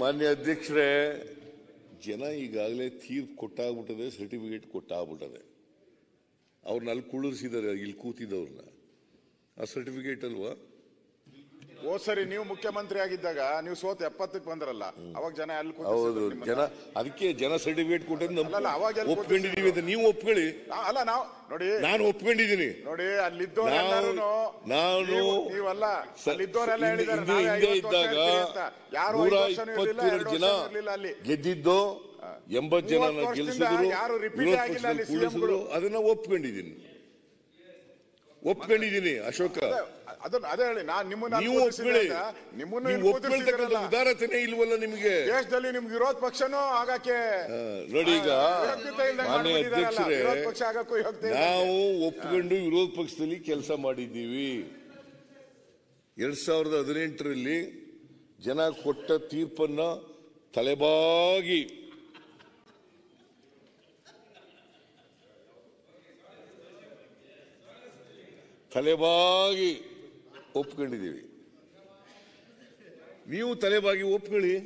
ಮಾನ್ಯ ಅಧ್ಯಕ್ಷರೇ ಜನ ಈಗಾಗಲೇ ತೀರ್ಪು ಕೊಟ್ಟಾಗ್ಬಿಟ್ಟದೆ ಸರ್ಟಿಫಿಕೇಟ್ ಕೊಟ್ಟಾಗ್ಬಿಟ್ಟದೆ ಅವ್ರನ್ನ ಅಲ್ಲಿ ಕುಳಿಸಿದ್ದಾರೆ ಇಲ್ಲಿ ಕೂತಿದ್ದವ್ರನ್ನ ಆ ಸರ್ಟಿಫಿಕೇಟ್ ಅಲ್ವಾ ಓ ಸರಿ ನೀವು ಮುಖ್ಯಮಂತ್ರಿ ಆಗಿದ್ದಾಗ ನೀವು ಸೋತ್ ಎಪ್ಪತ್ತಕ್ಕೆ ಬಂದ್ರಲ್ಲ ಅವಾಗ ಜನ ಅಲ್ಲಿ ಹೌದು ಜನ ಅದಕ್ಕೆ ಜನ ಸರ್ಟಿಫಿಕೇಟ್ ಕೊಟ್ಟಿದ್ದು ಅಲ್ಲ, ಅವಾಗ ಒಪ್ಕೊಂಡಿದೀವಿ ಅಂತ ನೀವು ಒಪ್ಕೊಳ್ಳಿ ಅಲ್ಲ ನಾವು ನೋಡಿ ನಾನು ಒಪ್ಕೊಂಡಿದ್ದೀನಿ ನೋಡಿ ಅಲ್ಲಿದ್ದವರೆಲ್ಲರೂ ನಾವು- ನಾನು- ನೀವಲ್ಲ ಸ- ಅಲ್ಲಿದ್ದವರೆಲ್ಲ ಹೇಳಿದ್ದಾರೆ ಇದ್ದಾಗ ಯಾರು ಇಪ್ಪತ್ತೆರಡು ಜನ ಅಲ್ಲಿ ಗೆದ್ದಿದ್ದು ಎಂಬತ್ತು ಜನ ಗೆಲ್ಲಿಸಿದ್ರು ಯಾರು ರಿಪೀಟ್ ಆಗಿಲ್ಲ ಅಲ್ಲಿ ಗಳು. ಅದನ್ನ ಒಪ್ಕೊಂಡಿದ್ದೀನಿ ಒಪ್ಕೊಂಡಿದ್ದೀನಿ ಅಶೋಕ ಅದನ್ನ ಅದೇ ಹೇಳಿ ನಾನು ನಿಮ್ಮನ್ನ ನೀವು ಒಪ್ಕೊಳ್ಳಿ ನಿಮ್ಮನ್ನ ನೀವು ಉದಾರತೆನೇ ಇಲ್ವಲ್ಲ ನಿಮಗೆ ದೇಶದಲ್ಲಿ ನಿಮ್ಗೆ ವಿರೋಧ ಪಕ್ಷನೂ ಆಗಕ್ಕೆ ನೋಡಿ ಈಗ ಅಧ್ಯಕ್ಷರೇ ಪಕ್ಷ ಆಗಕ್ಕೂ ನಾವು ಒಪ್ಕೊಂಡು ವಿರೋಧ ಪಕ್ಷದಲ್ಲಿ ಕೆಲಸ ಮಾಡಿದ್ದೀವಿ ಎರಡ್ ಸಾವಿರದ ಹದಿನೆಂಟರಲ್ಲಿ ಜನ ಕೊಟ್ಟ ತೀರ್ಪನ್ನ ತಲೆಬಾಗಿ ತಲೆಬಾಗಿ ಒಪ್ಕೊಂಡಿದ್ದೀವಿ ನೀವು ತಲೆಬಾಗಿ ಒಪ್ಕೊಳ್ಳಿ